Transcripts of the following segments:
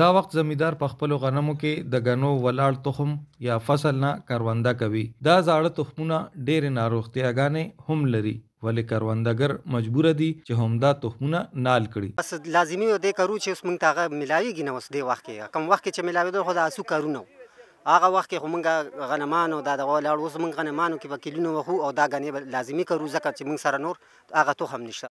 دا وخت زمیدار په خپل غنمو کې د غنو ولاړ تخم یا فصل نه کارونده کوي دا زاړه تخمونه ډېر ناروغتیاګانې هم لري ولې کاروندګر مجبور دي چې همدا تخمونه نال کړي بس لازمی دی کرو چې اوس مونږ تاغه ملایږي نو اوس دی وخت کې کم وخت چې ملاوي دوه خدای اسو کارونه هغه وخت کې موږ غنمانو دا دغه لاړ اوس موږ غنمانو کې وکیلونو وخو او دا غنې لازمی کرو ځکه چې موږ سره نور هغه تو هم نشته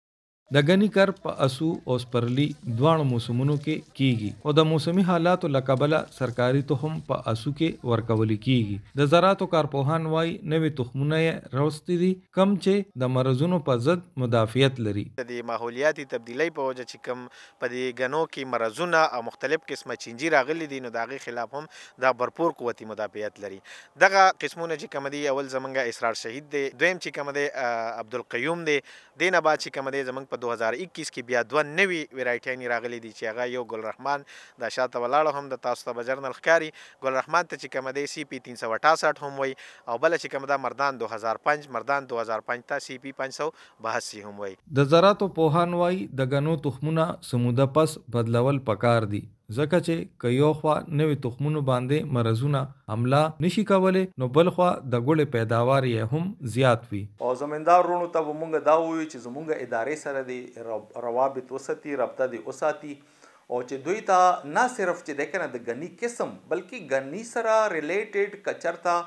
د غنی کر په اسو او سپرلی دواړو موسمونو کې کیږي او د موسمي حالاتو لکبله سرکاري تخم په اسو کې ورکول کیږي د زراعتو کارپوهان وای نوې تخمونه یې راوستي دي کم چې د مرزونو په ضد مدافعت لري د ماحولیاتي تبدیلی په وجه چې کم په دې غنو کې مرزونه او مختلف قسمه چینجی راغلي دي نو داغي خلاف هم د برپور قوتي مدافعت لري دغه قسمونه چې کم دي اول زمونږه اسرار شهید دي دویم چې کم دي عبدالقیوم دي دینه با چې کم دي زمونږ په 2021 کې بیا دوه نوي ویرایټیانی راغلي دي چې هغه یو ګل رحمان د شاته ولاړ هم د تاسو ته بجرنل ښکاری ګل رحمان ته چې کوم دی سی پی 368 هم وي او بل چې کوم دا مردان 2005 مردان 2005 ته سی پی 582 هم وي د زراعت په هان وای د غنو تخمونه سموده پس بدلول پکار دي ځکه چې کيو خوا نوې تخمونو باندې مرزونه حمله نشي کولای نو بل خوا د ګړې پیداوار یې هم زیات وي او زمیندار رونو ته مونږ دا وایو چې زمونږ ادارې سره دی روابط وساتي رابطه دی وساتي او چې دوی ته نه صرف چې د کنه د غنی قسم بلکې غنی سره ریلیټډ کچرتا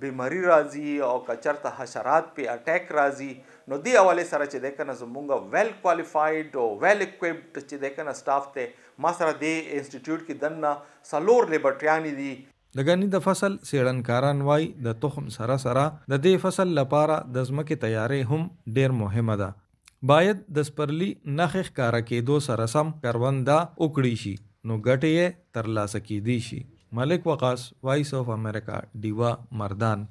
بیماری راځي او کچرته حشرات په اٹیک راځي نو دی حواله سره چې د کنه زمونږ ویل کوالیفاید او ویل اکویپډ چې د کنه سټاف ته ما سره د انسټیټیوټ کې دنه سلور لیبرټیانی دي د غنی د فصل سیړنکاران وای د تخم سره سره د دې فصل لپاره د ځمکې تیارې هم ډیر مهمه ده باید د سپرلی نخخ کارا کې دو سره سم کاروند دا وکړي شي نو ګټه یې ترلاسه کیدی شي Malik Waqas voice of America Deewa मरदान